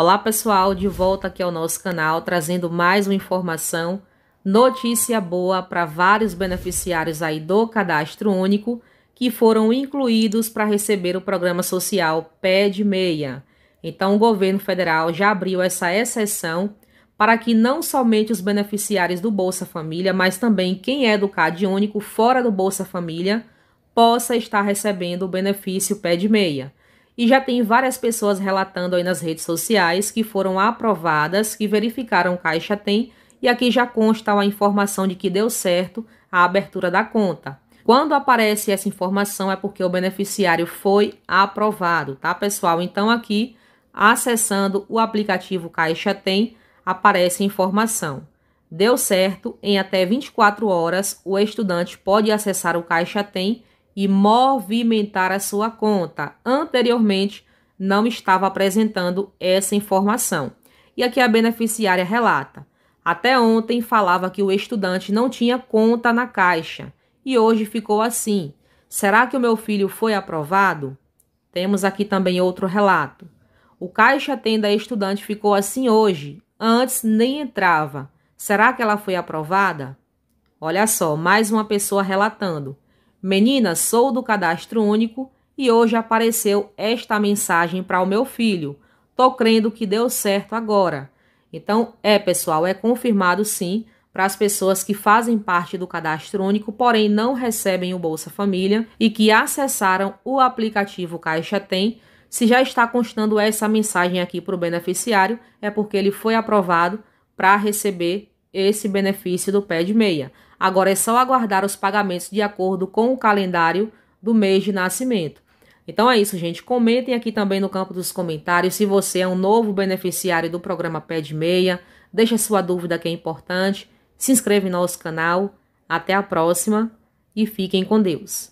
Olá pessoal, de volta aqui ao nosso canal trazendo mais uma informação, notícia boa para vários beneficiários aí do cadastro único que foram incluídos para receber o programa social PED Meia. Então o governo federal já abriu essa exceção para que não somente os beneficiários do Bolsa Família, mas também quem é do CAD único fora do Bolsa Família possa estar recebendo o benefício PED Meia. E já tem várias pessoas relatando aí nas redes sociais que foram aprovadas, que verificaram Caixa Tem, e aqui já consta a informação de que deu certo a abertura da conta. Quando aparece essa informação é porque o beneficiário foi aprovado, tá pessoal? Então aqui, acessando o aplicativo Caixa Tem, aparece a informação. Deu certo, em até 24 horas o estudante pode acessar o Caixa Tem e movimentar a sua conta. Anteriormente, não estava apresentando essa informação. E aqui a beneficiária relata: Até ontem falava que o estudante não tinha conta na caixa e hoje ficou assim. Será que o meu filho foi aprovado? Temos aqui também outro relato. O caixa tenda estudante ficou assim hoje, antes nem entrava. Será que ela foi aprovada? Olha só, mais uma pessoa relatando. Menina, sou do cadastro único e hoje apareceu esta mensagem para o meu filho. Tô crendo que deu certo agora. Então, é, pessoal, é confirmado sim para as pessoas que fazem parte do cadastro único, porém não recebem o Bolsa Família e que acessaram o aplicativo Caixa Tem. Se já está constando essa mensagem aqui para o beneficiário, é porque ele foi aprovado para receber esse benefício do pé de meia. Agora é só aguardar os pagamentos de acordo com o calendário do mês de nascimento. Então é isso, gente. Comentem aqui também no campo dos comentários se você é um novo beneficiário do programa Pé de Meia. deixe sua dúvida que é importante. Se inscreve no nosso canal. Até a próxima e fiquem com Deus.